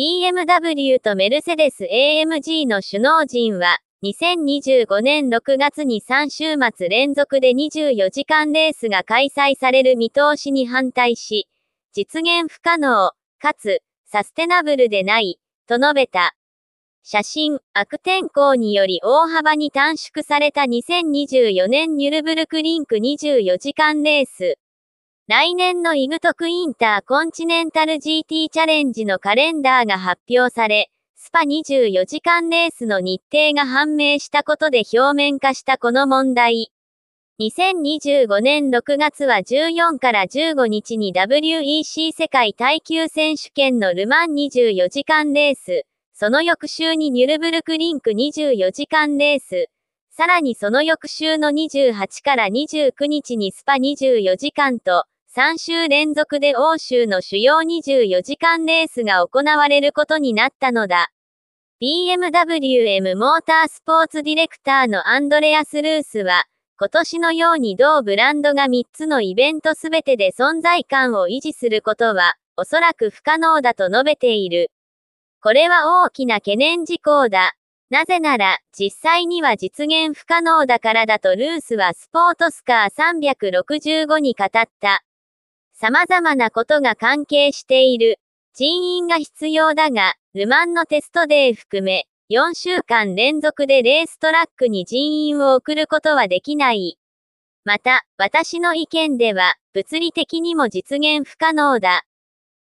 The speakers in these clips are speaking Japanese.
BMW とメルセデス AMG の首脳陣は、2025年6月に3週末連続で24時間レースが開催される見通しに反対し、実現不可能、かつ、サステナブルでない、と述べた。写真、悪天候により大幅に短縮された2024年ニュルブルクリンク24時間レース。来年のイグトクインターコンチネンタル GT チャレンジのカレンダーが発表され、スパ24時間レースの日程が判明したことで表面化したこの問題。2025年6月は14から15日に WEC 世界耐久選手権のルマン24時間レース、その翌週にニュルブルクリンク24時間レース、さらにその翌週の28から29日にスパ24時間と、3週連続で欧州の主要24時間レースが行われることになったのだ。BMW M モータースポーツディレクターのアンドレアス・ルースは、今年のように同ブランドが3つのイベントすべてで存在感を維持することは、おそらく不可能だと述べている。これは大きな懸念事項だ。なぜなら、実際には実現不可能だからだとルースはスポートスカー365に語った。様々なことが関係している。人員が必要だが、ルマンのテストデー含め、4週間連続でレーストラックに人員を送ることはできない。また、私の意見では、物理的にも実現不可能だ。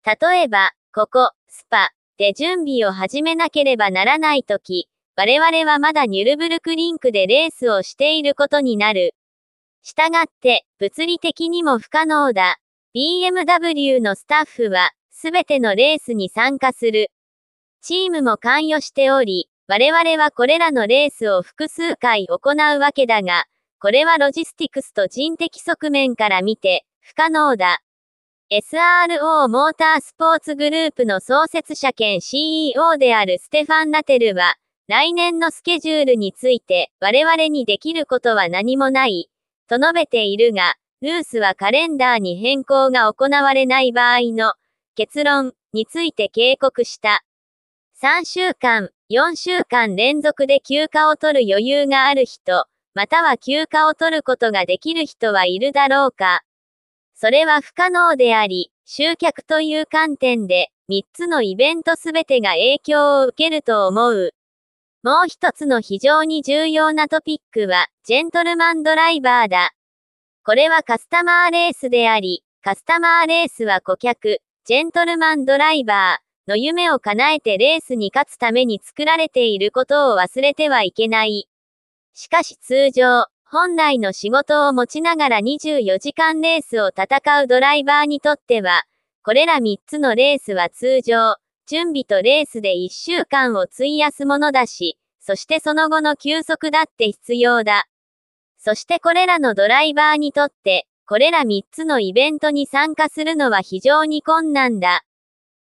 例えば、ここ、スパ、で準備を始めなければならないとき、我々はまだニュルブルクリンクでレースをしていることになる。したがって、物理的にも不可能だ。BMW のスタッフは、すべてのレースに参加する。チームも関与しており、我々はこれらのレースを複数回行うわけだが、これはロジスティクスと人的側面から見て、不可能だ。SRO モータースポーツグループの創設者兼 CEO であるステファン・ラテルは、来年のスケジュールについて我々にできることは何もない、と述べているが、ルースはカレンダーに変更が行われない場合の結論について警告した。3週間、4週間連続で休暇を取る余裕がある人、または休暇を取ることができる人はいるだろうか。それは不可能であり、集客という観点で、3つのイベントすべてが影響を受けると思う。もう一つの非常に重要なトピックは、ジェントルマンドライバーだ。これはカスタマーレースであり、カスタマーレースは顧客、ジェントルマンドライバーの夢を叶えてレースに勝つために作られていることを忘れてはいけない。しかし通常、本来の仕事を持ちながら24時間レースを戦うドライバーにとっては、これら3つのレースは通常、準備とレースで1週間を費やすものだし、そしてその後の休息だって必要だ。そしてこれらのドライバーにとって、これら3つのイベントに参加するのは非常に困難だ。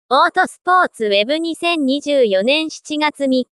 オートスポーツ Web2024 年7月3日